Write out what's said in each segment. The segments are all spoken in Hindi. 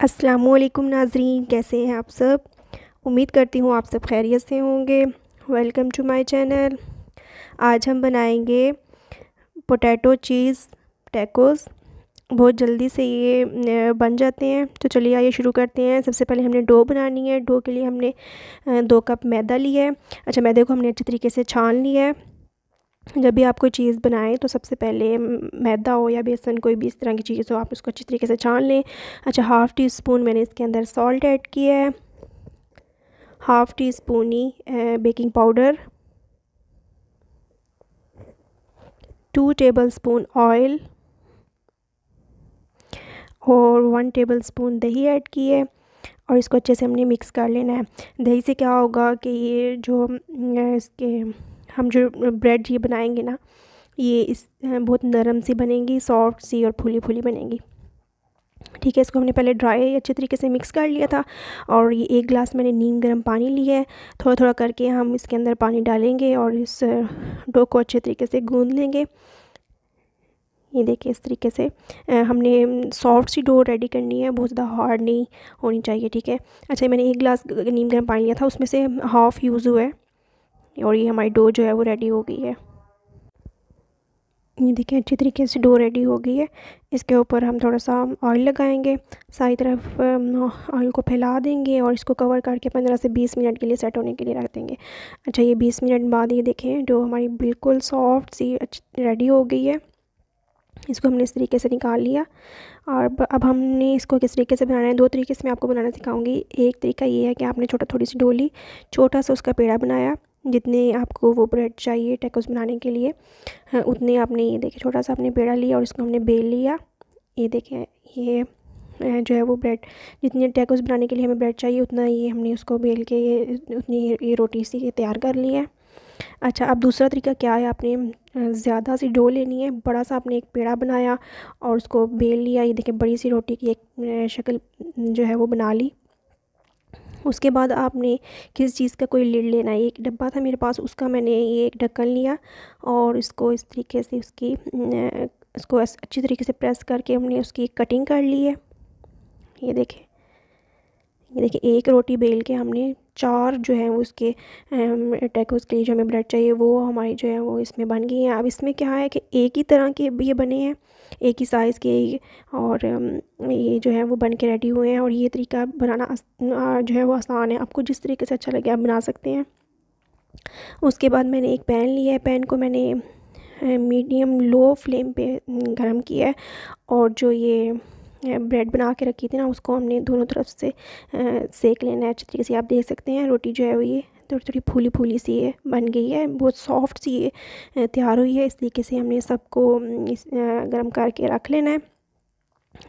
वालेकुम नाजरीन कैसे हैं आप सब उम्मीद करती हूँ आप सब खैरियत से होंगे वेलकम टू माय चैनल आज हम बनाएंगे पोटैटो चीज़ टैकोस बहुत जल्दी से ये बन जाते हैं तो चलिए आइए शुरू करते हैं सबसे पहले हमने डो बनानी है डो के लिए हमने दो कप मैदा लिया है अच्छा मैदे को हमने अच्छे तरीके से छान लिया है जब भी आप कोई चीज़ बनाएं तो सबसे पहले मैदा हो या बेसन कोई भी इस तरह की चीज़ हो आप उसको अच्छी तरीके से छान लें अच्छा हाफ़ टी स्पून मैंने इसके अंदर सॉल्ट ऐड किया है हाफ़ टी स्पून ही baking powder two tablespoon oil और वन टेबल स्पून दही ऐड किया है और इसको अच्छे से हमने मिक्स कर लेना है दही से क्या होगा कि ये जो इसके हम जो ब्रेड ये बनाएंगे ना ये इस बहुत नरम सी बनेंगी सॉफ्ट सी और फूली फूली बनेंगी ठीक है इसको हमने पहले ड्राई अच्छे तरीके से मिक्स कर लिया था और ये एक गिलास मैंने नीम गर्म पानी लिया है थोड़ा थोड़ा करके हम इसके अंदर पानी डालेंगे और इस डो को अच्छे तरीके से गूँध लेंगे ये देखिए इस तरीके से आ, हमने सॉफ्ट सी डो रेडी करनी है बहुत ज़्यादा हार्ड नहीं होनी चाहिए ठीक है अच्छा मैंने एक गिलास नीम गर्म पानी लिया था उसमें से हाफ़ यूज़ हुआ है और ये हमारी डो जो है वो रेडी हो गई है ये देखिए अच्छी तरीके से डो रेडी हो गई है इसके ऊपर हम थोड़ा सा ऑयल लगाएंगे सारी तरफ ऑयल को फैला देंगे और इसको कवर करके पंद्रह से बीस मिनट के लिए सेट होने के लिए रख देंगे अच्छा ये बीस मिनट बाद ये देखें डो हमारी बिल्कुल सॉफ्ट सी रेडी हो गई है इसको हमने इस तरीके से निकाल लिया और अब हमने इसको किस तरीके से बनाना है दो तरीके से मैं आपको बनाना सिखाऊंगी एक तरीका ये है कि आपने छोटा थोड़ी सी डोली छोटा सा उसका पेड़ा बनाया जितने आपको वो ब्रेड चाहिए टैकोस बनाने के लिए हाँ, उतने आपने ये देखिए छोटा सा आपने पेड़ा लिया और इसको हमने बेल लिया ये देखें ये जो है वो ब्रेड जितने टैकोस बनाने के लिए हमें ब्रेड चाहिए उतना ये हमने उसको बेल के ये उतनी ये रोटी सी ये तैयार कर ली है अच्छा अब दूसरा तरीका क्या है आपने ज़्यादा सी डो लेनी है बड़ा सा आपने एक पेड़ा बनाया और उसको बेल लिया ये देखें बड़ी सी रोटी की एक शक्ल जो है वो बना ली उसके बाद आपने किस चीज़ का कोई लीड लेना है एक डब्बा था मेरे पास उसका मैंने ये एक ढक्कन लिया और इसको इस तरीके से उसकी इसको अच्छी तरीके से प्रेस करके हमने उसकी कटिंग कर ली है ये देखें ये देखिए एक रोटी बेल के हमने चार जो है उसके अटैक उसके लिए जो हमें ब्रेड चाहिए वो हमारी जो है वो इसमें बन गई हैं अब इसमें क्या है कि एक ही तरह के ये बने हैं एक ही साइज़ के और ये जो है वो बन के रेडी हुए हैं और ये तरीका बनाना जो है वो आसान है आपको जिस तरीके से अच्छा लगे आप बना सकते हैं उसके बाद मैंने एक पैन लिया है पैन को मैंने मीडियम लो फ्लेम पे गरम किया है और जो ये ब्रेड बना के रखी थी ना उसको हमने दोनों तरफ से सेक लेना है अच्छे तरीके से आप देख सकते हैं रोटी जो है वो ये थोड़ी थोड़ी फूली फूली सी ये बन गई है बहुत सॉफ्ट सी ये तैयार हुई है इस तरीके से हमने सबको गर्म करके रख लेना है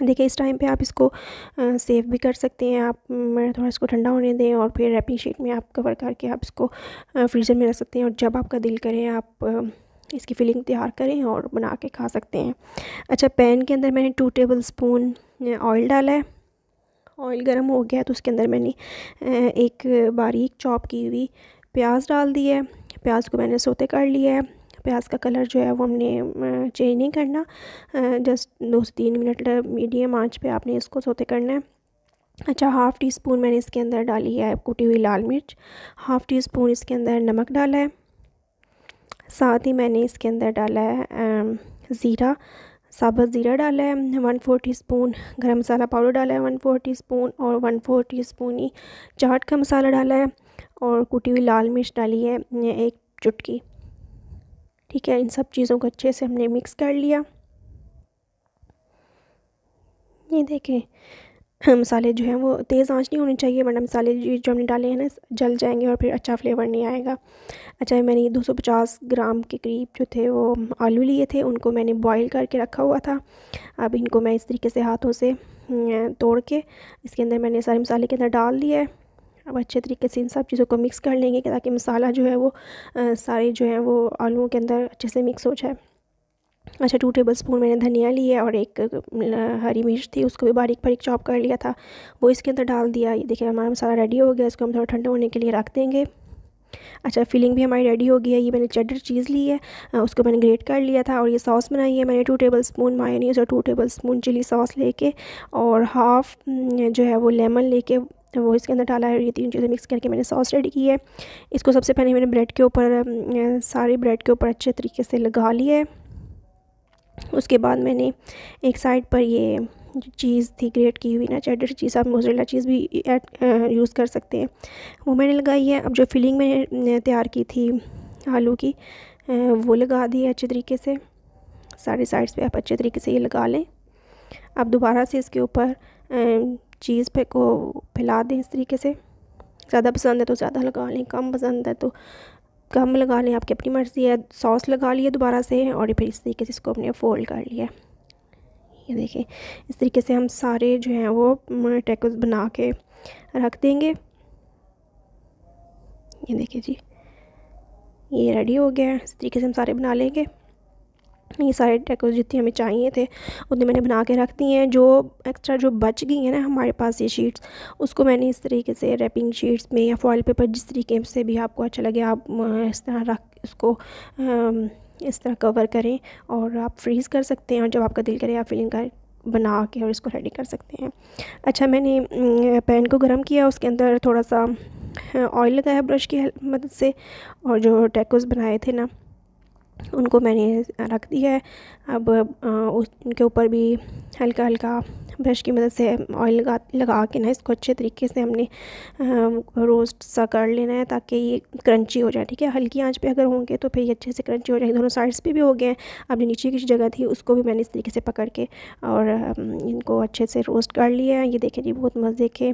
देखिए इस टाइम पे आप इसको सेव भी कर सकते हैं आप थोड़ा इसको ठंडा होने दें और फिर रैपिंग शीट में आप कवर करके आप इसको फ्रीज़र में रख सकते हैं और जब आपका दिल करें आप इसकी फिलिंग तैयार करें और बना के खा सकते हैं अच्छा पैन के अंदर मैंने टू टेबल स्पून ऑयल डाला है ऑयल गर्म हो गया तो उसके अंदर मैंने एक बारीक चॉप की हुई प्याज डाल दी है प्याज को मैंने सोते कर लिया है प्याज का कलर जो है वो हमने चेंज नहीं करना जस्ट दो से तीन मिनट मीडियम आंच पे आपने इसको सोते करना है अच्छा हाफ़ टी स्पून मैंने इसके अंदर डाली है कुटी हुई लाल मिर्च हाफ़ टी स्पून इसके अंदर नमक डाला है साथ ही मैंने इसके अंदर डाला है ज़ीरा साबुत ज़ीरा डाला है वन फोर टी स्पून गर्म मसाला पाउडर डाला है वन फोर टी स्पून और वन फोर टी स्पून ही चाट का मसाला डाला है और कुटी हुई लाल मिर्च डाली है एक चुटकी ठीक है इन सब चीज़ों को अच्छे से हमने मिक्स कर लिया ये देखें मसाले जो हैं वो तेज़ आंच नहीं होनी चाहिए वरना मसाले जो हमने डाले हैं ना जल जाएंगे और फिर अच्छा फ्लेवर नहीं आएगा अच्छा मैंने ये 250 ग्राम के करीब जो थे वो आलू लिए थे उनको मैंने बॉईल करके रखा हुआ था अब इनको मैं इस तरीके से हाथों से तोड़ के इसके अंदर मैंने सारे मसाले के अंदर डाल दिया है अब अच्छे तरीके से इन सब चीज़ों को मिक्स कर लेंगे ताकि मसाला जो है वो सारे जो है वो आलुओं के अंदर अच्छे से मिक्स हो जाए अच्छा टू टेबल स्पून मैंने धनिया लिया और एक हरी मिर्च थी उसको भी बारीक बारीक चॉप कर लिया था वो इसके अंदर डाल दिया ये देखिए हमारा मसाला रेडी हो गया इसको हम थोड़ा ठंडा होने के लिए रख देंगे अच्छा फिलिंग भी हमारी रेडी हो गई है ये मैंने चटर चीज़ ली है उसको मैंने ग्रेट कर लिया था और ये सॉस बनाई है मैंने टू टेबल स्पून मायोनीस और two tablespoon chilli sauce लेके और हाफ़ जो है वो लेमन लेके वो इसके अंदर डाला है ये तीन चीज़ें मिक्स करके मैंने सॉस रेडी की है इसको सबसे पहले मैंने ब्रेड के ऊपर सारे ब्रेड के ऊपर अच्छे तरीके से लगा लिया है उसके बाद मैंने एक साइड पर ये जो चीज़ थी ग्रेट की हुई ना चैडर चीज़ आप मोजरेला चीज़ भी एड यूज़ कर सकते हैं वो मैंने लगाई है अब जो फिलिंग मैंने तैयार की थी आलू की वो लगा दी है अच्छे तरीके से सारे साइड्स पे आप अच्छे तरीके से ये लगा लें आप दोबारा से इसके ऊपर चीज़ पे को फैला दें इस तरीके से ज़्यादा पसंद है तो ज़्यादा लगा लें कम पसंद है तो कम लगा लें आपकी अपनी मर्ज़ी है सॉस लगा लिए दोबारा से और फिर इस तरीके से इसको अपने फोल्ड कर लिया ये देखें इस तरीके से हम सारे जो हैं वो टैकोस बना के रख देंगे ये देखिए जी ये रेडी हो गया है इस तरीके से हम सारे बना लेंगे ये सारे डेकोज जितने हमें चाहिए थे उतने मैंने बना के रख दिए हैं जो एक्स्ट्रा जो बच गई हैं ना हमारे पास ये शीट्स उसको मैंने इस तरीके से रैपिंग शीट्स में या फॉइल पेपर जिस तरीके से भी आपको अच्छा लगे आप इस तरह रख इसको इस तरह कवर करें और आप फ्रीज़ कर सकते हैं और जब आपका दिल करे आप फिलिंग कर बना के और इसको रेडी कर सकते हैं अच्छा मैंने पैन को गर्म किया उसके अंदर थोड़ा सा ऑयल लगाया ब्रश की मदद से और जो टैकोस बनाए थे ना उनको मैंने रख दिया है अब उनके ऊपर भी हल्का हल्का ब्रश की मदद से ऑयल लगा लगा के ना इसको अच्छे तरीके से हमने रोस्ट सा कर लेना है ताकि ये क्रंची हो जाए ठीक है हल्की आंच पे अगर होंगे तो फिर ये अच्छे से क्रंची हो जाएगी दोनों साइड्स पे भी हो गए हैं अब जो नीचे की जगह थी उसको भी मैंने इस तरीके से पकड़ के और इनको अच्छे से रोस्ट कर लिया है ये देखें जी बहुत मज़े के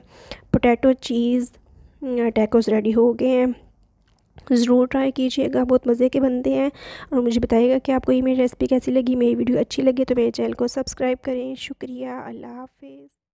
पोटैटो चीज़ टैकोस रेडी हो गए हैं ज़रूर ट्राई कीजिएगा बहुत मज़े के बनते हैं और मुझे बताइएगा कि आपको ये मेरी रेसिपी कैसी लगी मेरी वीडियो अच्छी लगी तो मेरे चैनल को सब्सक्राइब करें शुक्रिया अल्लाह हाफिज़